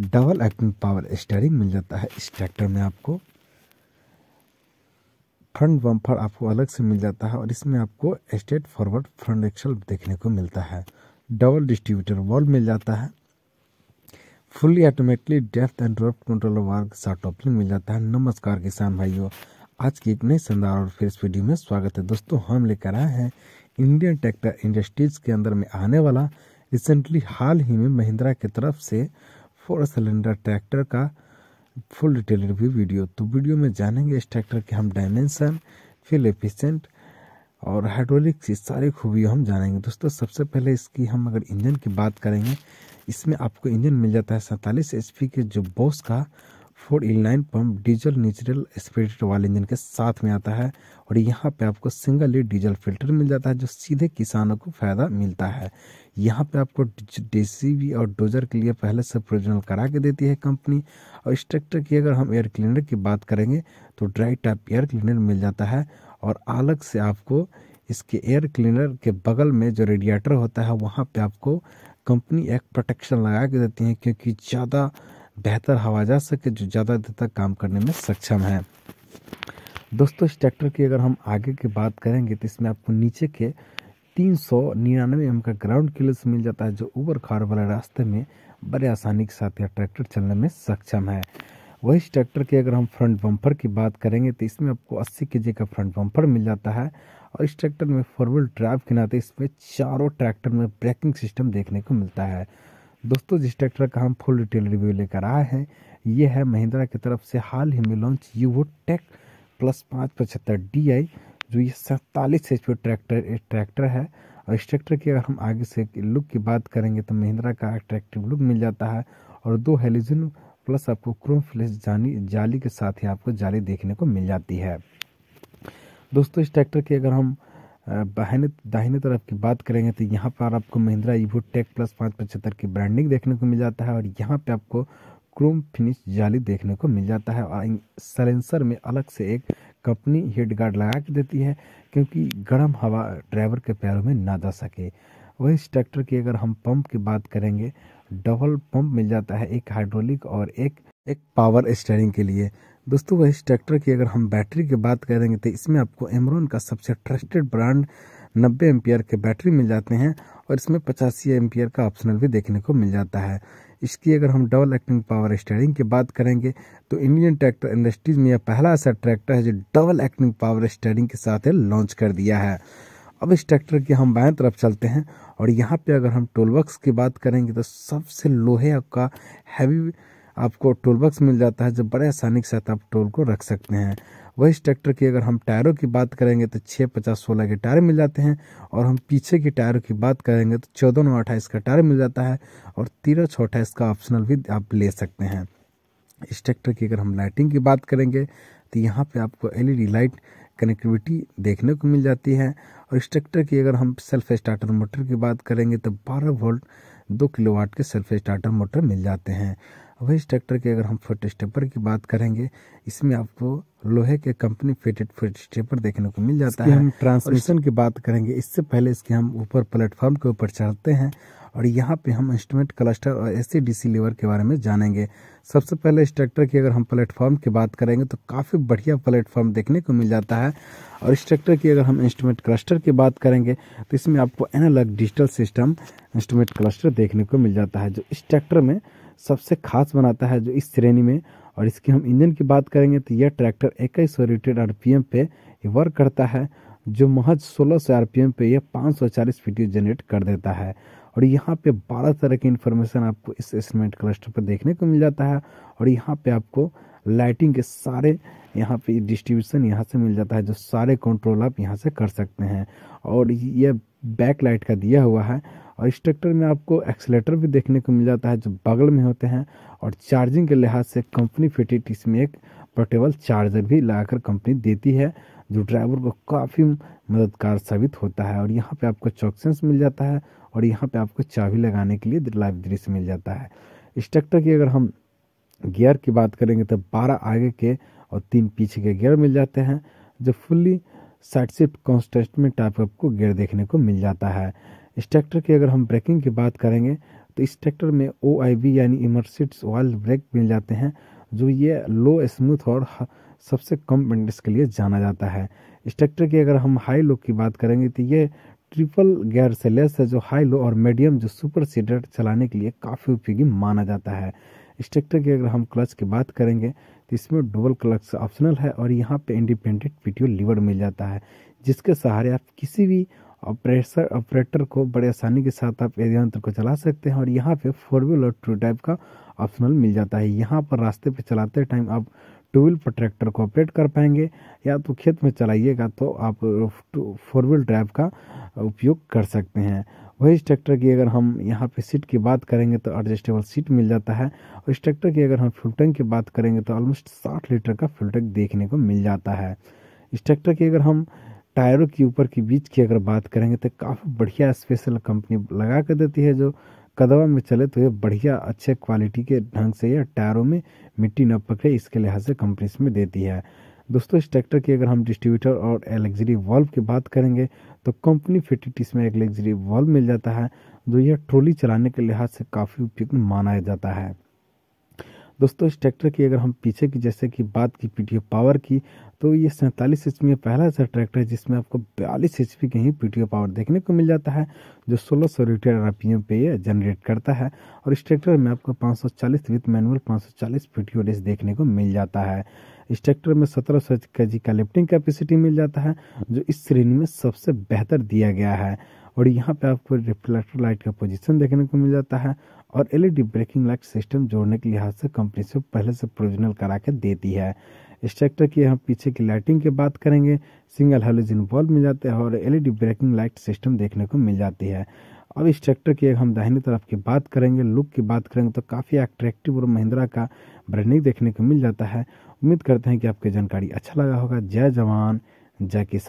double acting power steering मिल जाता है इस ट्रैक्टर में आपको फ्रंट बम्पर आपको अलग से मिल जाता है और इसमें आपको स्ट्रेट फॉरवर्ड फ्रंट एक्सल देखने को मिलता है डबल डिस्ट्रीब्यूटर वॉल्व मिल जाता है fully automatically depth and drop control वर्ग साटोपलिंग मिल जाता है नमस्कार किसान भाइयों आज की एक नई शानदार और फिर इस वीडियो में स्वागत है दोस्तों हम लेकर आए हैं इंडियन ट्रैक्टर इंडस्ट्रीज के अंदर में आने वाला रिसेंटली हाल ही में महिंद्रा की तरफ से फोर सिलेंडर ट्रैक्टर का फुल डिटेल रिव्यू वीडियो तो वीडियो में जानेंगे इस ट्रैक्टर के हम डायमेंशन फील एफिशिएंट और हाइड्रोलिक की सारी खूबी हम जानेंगे दोस्तों सबसे पहले इसकी हम अगर इंजन की बात करेंगे इसमें आपको इंजन मिल जाता है सैंतालीस एच के जो बॉस का four inline pump diesel natural spirit वाले इंजन के साथ में आता है और यहाँ पे आपको सिंगल ही डीजल फिल्टर मिल जाता है जो सीधे किसानों को फ़ायदा मिलता है यहाँ पे आपको डीसीबी और डोजर के लिए पहले से प्रोविजनल करा के देती है कंपनी और इस ट्रैक्टर की अगर हम एयर क्लीनर की बात करेंगे तो ड्राई टाइप एयर क्लीनर मिल जाता है और अलग से आपको इसके एयर क्लीनर के बगल में जो रेडिएटर होता है वहाँ पर आपको कंपनी एक प्रोटेक्शन लगा के देती है क्योंकि ज़्यादा बेहतर हवा जा सके जो ज़्यादा देर तक काम करने में सक्षम है दोस्तों इस ट्रैक्टर की अगर हम आगे की बात करेंगे तो इसमें आपको नीचे के तीन सौ निन्यानवे एम का ग्राउंड क्लियरेंस मिल जाता है जो ऊबर खाड़ वाले रास्ते में बड़े आसानी के साथ यह ट्रैक्टर चलने में सक्षम है वही इस ट्रैक्टर की अगर हम फ्रंट बम्पर की बात करेंगे तो इसमें आपको अस्सी के का फ्रंट बम्पर मिल जाता है और इस ट्रैक्टर में फोर व्हील ड्राइव के नाते इसमें चारों ट्रैक्टर में ब्रेकिंग सिस्टम देखने को मिलता है दोस्तों जिस ट्रैक्टर का हम फुल डिटेल रिव्यू लेकर आए हैं ये है महिंद्रा की तरफ से हाल ही में लॉन्च यूवो टेक प्लस पाँच पचहत्तर डी आई जो ये सैंतालीस एच पी ट्रैक्टर ट्रैक्टर है और इस ट्रैक्टर की अगर हम आगे से लुक की बात करेंगे तो महिंद्रा का अट्रैक्टिव लुक मिल जाता है और दो हेलिजन प्लस आपको क्रोम फ्लैश जानी जाली के साथ ही आपको जाली देखने को मिल जाती है दोस्तों इस ट्रैक्टर की अगर हम बहने दाहिने तरफ की बात करेंगे तो यहाँ पर आपको महिंद्रा ईवो टेक प्लस पाँच पचहत्तर की ब्रांडिंग देखने को मिल जाता है और यहाँ पे आपको क्रोम फिनिश जाली देखने को मिल जाता है और सलेंसर में अलग से एक कंपनी हेड गार्ड लगा के देती है क्योंकि गर्म हवा ड्राइवर के पैरों में ना जा सके वही इस ट्रैक्टर की अगर हम पंप की बात करेंगे डबल पंप मिल जाता है एक हाइड्रोलिक और एक एक पावर स्टेयरिंग के लिए दोस्तों वह इस ट्रैक्टर की अगर हम बैटरी की बात करेंगे तो इसमें आपको एमरोन का सबसे ट्रस्टेड ब्रांड नब्बे एम्पियर के बैटरी मिल जाते हैं और इसमें पचासी एम्पियर का ऑप्शनल भी देखने को मिल जाता है इसकी अगर हम डबल एक्टिंग पावर स्टेयरिंग की बात करेंगे तो इंडियन ट्रैक्टर इंडस्ट्रीज में यह पहला ऐसा ट्रैक्टर है जो डबल एक्टिंग पावर स्टेयरिंग के साथ लॉन्च कर दिया है अब इस ट्रैक्टर की हम बाएं तरफ चलते हैं और यहाँ पे अगर हम टोलबक्स की बात करेंगे तो सबसे लोहे का हैवी आपको टोल बॉक्स मिल जाता है जो बड़े आसानी के साथ आप टोल को रख सकते हैं वही इस ट्रैक्टर की अगर हम टायरों की बात करेंगे तो छः पचास सोलह के टायर मिल जाते हैं और हम पीछे के टायरों की बात करेंगे तो चौदह नौ अट्ठाईस का टायर मिल जाता है और तेरह छः अट्ठाईस का ऑप्शनल भी आप ले सकते हैं इस ट्रैक्टर की अगर हम लाइटिंग की बात करेंगे तो यहाँ पर आपको डी लाइट कनेक्टिविटी देखने को मिल जाती है और इस ट्रैक्टर की अगर हम सेल्फ स्टार्टर मोटर की बात करेंगे तो बारह वोल्ट किलो किलोवाट के सेल्फ स्टार्टर मोटर मिल जाते हैं वही इस ट्रैक्टर की अगर हम फुट स्टेपर की बात करेंगे इसमें आपको लोहे के कंपनी फिटेड फुट स्टेपर देखने को मिल जाता है हम ट्रांसमिशन की बात करेंगे इससे पहले इसके हम ऊपर प्लेटफॉर्म के ऊपर चढ़ते हैं और यहाँ पे हम इंस्ट्रूमेंट क्लस्टर और एस सी लेवर के बारे में जानेंगे सबसे पहले इस ट्रैक्टर की अगर हम प्लेटफॉर्म की बात करेंगे तो काफ़ी बढ़िया प्लेटफॉर्म देखने को मिल जाता है और इस ट्रैक्टर की अगर हम इंस्ट्रूमेंट क्लस्टर की बात करेंगे तो इसमें आपको analogue digital system instrument cluster देखने को मिल जाता है जो इस ट्रैक्टर में सबसे खास बनाता है जो इस श्रेणी में और इसकी हम इंजन की बात करेंगे तो यह ट्रैक्टर इक्कीस सौ रिटेड आर पे वर्क करता है जो महज 1600 सौ आर पी एम पे यह पाँच सौ चालीस जनरेट कर देता है और यहाँ पे 12 तरह की इन्फॉर्मेशन आपको इस एस्टिमेट क्लस्टर पर देखने को मिल जाता है और यहाँ पे आपको लाइटिंग के सारे यहाँ पे डिस्ट्रीब्यूशन यहाँ से मिल जाता है जो सारे कंट्रोल आप यहाँ से कर सकते हैं और यह बैक लाइट का दिया हुआ है और इस ट्रैक्टर में आपको एक्सलेटर भी देखने को मिल जाता है जो बगल में होते हैं और चार्जिंग के लिहाज से कंपनी फिटेड इसमें एक पोर्टेबल चार्जर भी लगाकर कंपनी देती है जो ड्राइवर को काफ़ी मददगार साबित होता है और यहाँ पे आपको चौकसेंस मिल जाता है और यहाँ पे आपको चाबी लगाने के लिए लाइव दृश्य मिल जाता है इस ट्रैक्टर की अगर हम गियर की बात करेंगे तो बारह आगे के और तीन पीछे के गियर मिल जाते हैं जो फुल्ली साइड शिफ्ट कॉन्स्टेस्ट में टाइप आपको गेयर देखने को मिल जाता है इस ट्रैक्टर की अगर हम ब्रेकिंग की बात करेंगे तो इस ट्रैक्टर में ओ यानी इमरसिट्स ऑयल ब्रेक मिल जाते हैं जो ये लो स्मूथ और सबसे कम बेंडेस के लिए जाना जाता है इस ट्रैक्टर की अगर हम हाई लो की बात करेंगे तो ये ट्रिपल गियर से लेस है जो हाई लो और मीडियम जो सुपर सीडर चलाने के लिए काफ़ी उपयोगी माना जाता है इस ट्रैक्टर की अगर हम क्लच की बात करेंगे तो इसमें डबल क्लक्स ऑप्शनल है और यहाँ पे इंडिपेंडेंट वीडियो लीवर मिल जाता है जिसके सहारे आप किसी भी ऑपरेटर ऑपरेटर को बड़े आसानी के साथ आप यंत्र को चला सकते हैं और यहाँ पे फोर व्हील और टू टाइप का ऑप्शनल मिल जाता है यहाँ पर रास्ते पे चलाते टाइम आप टू व्हील पर ट्रैक्टर को ऑपरेट कर पाएंगे या तो खेत में चलाइएगा तो आप फोर व्हील ड्राइव का उपयोग कर सकते हैं वही इस ट्रैक्टर की अगर हम यहाँ पे सीट की बात करेंगे तो एडजस्टेबल सीट मिल जाता है और इस ट्रैक्टर की अगर हम फ्यूल टैंक की बात करेंगे तो ऑलमोस्ट साठ लीटर का फ्यूल टैंक देखने को मिल जाता है इस ट्रैक्टर की अगर हम टायरों के ऊपर की बीच की अगर बात करेंगे तो काफ़ी बढ़िया स्पेशल कंपनी लगा कर देती है जो कदवा में चले तो ये बढ़िया अच्छे क्वालिटी के ढंग से यह टायरों में मिट्टी न पकड़े इसके लिहाज से कंपनी इसमें देती है दोस्तों इस ट्रैक्टर की अगर हम डिस्ट्रीब्यूटर और लग्जरी वॉल्व की बात करेंगे तो कंपनी फिटिट इसमें एक लग्जरी वॉल्व मिल जाता है जो यह ट्रोली चलाने के लिहाज से काफ़ी उपयुक्त माना जाता है दोस्तों इस ट्रैक्टर की अगर हम पीछे की जैसे कि बात की पीटीओ पावर की तो ये सैंतालीस एच में पहला ऐसा ट्रैक्टर है जिसमें आपको बयालीस एच पी का ही पी पावर देखने को मिल जाता है जो सोलह सौ रिटेड आर पी पे ये जनरेट करता है और इस ट्रैक्टर में आपको 540 विथ मैनुअल 540 पी रेस देखने को मिल जाता है इस ट्रैक्टर में सत्रह सौ के जी का लिफ्टिंग कैपेसिटी मिल जाता है जो इस श्रेणी में सबसे बेहतर दिया गया है और यहाँ पे आपको रिफ्लेक्टर लाइट का पोजिशन देखने को मिल जाता है और एल ब्रेकिंग लाइट सिस्टम जोड़ने के लिहाज से कंपनी से पहले से प्रोविजनल करा के देती है इस ट्रैक्टर की हम पीछे की लाइटिंग की बात करेंगे सिंगल हेलोजन बल्ब मिल जाते हैं और एलईडी ब्रेकिंग लाइट सिस्टम देखने को मिल जाती है अब इस ट्रैक्टर की हम दाहिनी तरफ की बात करेंगे लुक की बात करेंगे तो काफ़ी अट्रैक्टिव और महिंद्रा का ब्रांडिंग देखने को मिल जाता है उम्मीद करते हैं कि आपकी जानकारी अच्छा लगा होगा जय जवान जय किसान